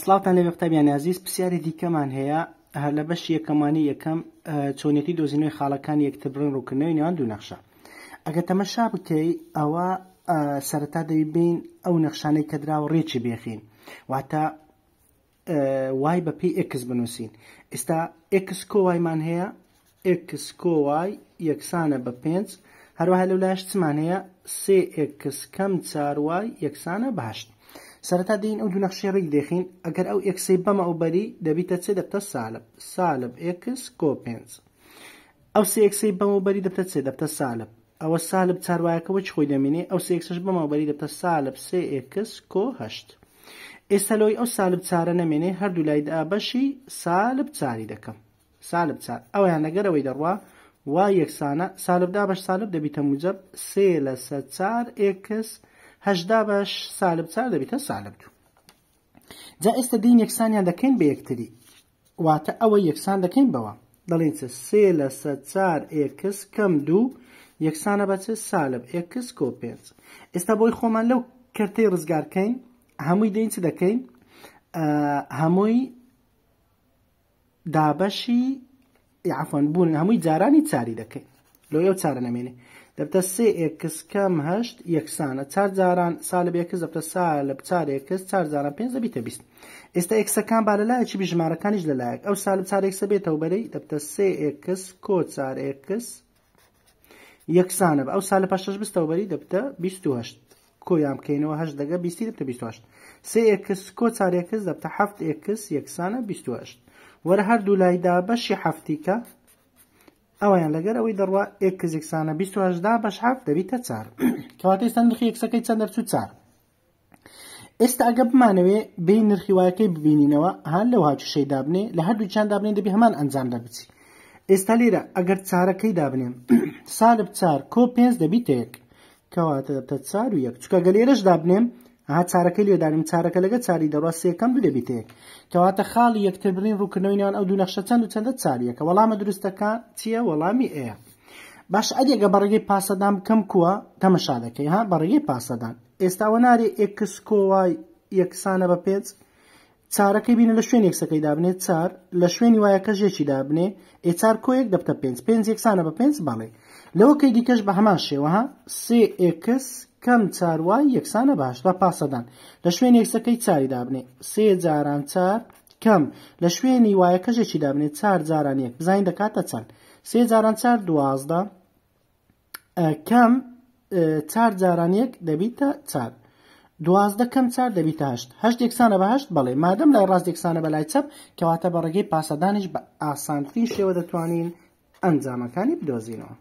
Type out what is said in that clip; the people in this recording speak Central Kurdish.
سلااوان لەوێ قوتابیان نازیز پرسیاری دیکەمان هەیە هەر لە بەش یەکەمانی یەکەم چۆنێتی دۆزینەوەی خاڵەکان یەکتبرن ڕووکردنەوەی نێوان دوو نەخشە ئەگە تەمەشا بکەی ئەوە سەرەتا دەبین ئەو نەخشانەی کەدرا و ڕێکی بێخین واتە وای بە پێی ئکس بنووسین ئێستا ئکس کۆوایمان هەیە ئکس کۆوای یەکسانە بە پێنج هەروەها لەولایش چمان هەیە سێ ئکس کەم چاروای یەکسانە باشن سەرەتا دین ئەو دوونەخشێڕێک دەخین ئەگەر ئەو ئەکسی بەمە ئەوبەری دەبیتە چێ دەبتە سالب سالب ئکس کۆپنس ئەو سکسی بەمەوبەری دەبتە چێ دەبتە سالب ئەوە سالب چارواایەکەەوە چ خۆی دەمێنێ ئەو سکسش بەمەوبەری دەبتە سالب سێ ئکس کۆهشت ئێستا لۆی ئەو سالب چارە نەمێنێ هەردوو لای دابەشی سالب چاری دەکەم سالب چار ئەویان لەگەرەوەی دەڕوا وا یەکسانە سالبدا بەش سالب دەبیتە موجب سێ لە سە چار ئکس هەشدا بەش سالب چار دەبێتە سالب دوو جا ئێستا دین یەکسانیان دەکەین بە یەکتری واتە ئەوە یەکسان دەکەین بەوە دەڵین چ سێ لە سە چار ئێکس کەم دوو یەکسانە بەچێ سالب ئێکس کۆ پێنج ئێستا بۆی خۆمان لەو کردەی ڕزگارکەین هەمووی دەین چ دەکەین هەمووی دابەشی یعفۆن بوون هەمووی جارانی چاری دەکەین لۆ ئەو چارە نامێنێ دەبتە سێ ئێکس کەم هەشت یەکسانە چار جاران سالە بێکز دەبتە سال لە بچارێکس چار جاران پێ دەبیتە بیست ئێستا ئێکسەکان با لەلایەکی بژمارەکانیش لەلایەک ئەو سال چارێکسە بێتەوە بەرەی دەبتە سێ ئێکس کۆ چار ئێکس یەکسانە ئەو سالە پاشش بستەوە بەری دەبتە 28 کۆیان بکەینەوە هەش دەگە بیستی دەبتە 28 سێ ئێکس کۆ چارێکس دەبتە هەفت ئێکس یەکسانە 28 وەرە هەردوو لایدا بەشی هەفتیکە ئەویان لەگەر ئەوەی دەڕوا ئێک کزێکسانە 20دا بەش حاف دەبیتە چار کەواتەی سندخی یەکسەکەی چەند دەرچوو چار ئێستا ئەگە بمانەوێ بێ نرخیواەکەی ببینینەوە هەان لەو هاچشەی دابنێ لە هەردوو چند دابنێ دەبی هەمان ئەنجام دەبچی ئێستا لێرە ئەگەر چارەکەی دابنێن سالب چار کۆ پێنج دەبی تێک کەواتە دەبتە چار و یەک چکە گە لێرەش دابنێم ئەها چارەکەی لێدارم چارەکە لەگە چاری دەڕاست سێکەم دوو لەبی تێک کەواتە خاڵی یەکتربرین ڕووکننەوەیان ئەو دوو نەخشە چەند و چەندە چاریەکە وەڵامە دروستەکە چییە وەڵامی ئەیە باش ئەدێگە بەڕێگەی پاسەدام کەم کووە تەمەشا دەکەی ها بەڕێگەی پاسەدان ئێستاوە نارێ ئێکس کۆوای یەکسانە بە پێنج چارەکەی بینە لە شوێن یەکسەکەی دابنێت چار لە شوێنی وایە کەژێکی دابنێ ئێچار کۆیەک دەبتە پێنج پێنج یەکسانە بە پێنج باڵێ لەوەکەی دیکەش بە هەمان شێوەها سێ ئکس کەم چاروای یەکسانە باش بە پاسەدان لە شوێن یەکسەکەی چاری دابنێ سێ جاران چار کەم لە شوێنی وایە کەژێکی دابنێت چار جاران یەک بزین دەکاتە چەند سێ جاران چار دوازدە کەم چار جاران یەک دەبیتە چار. دوازدە کەم چار دەبیتەهشت هەشت یەکسانە بەهشت بڵێ مادەم لای ڕاست یەکسانە بەلای چەپ کەواتە بە ڕێگەی پاسەدانش بە ئاسانترین شێوە دەتوانین ئەنجامەکانی بدۆزینەوە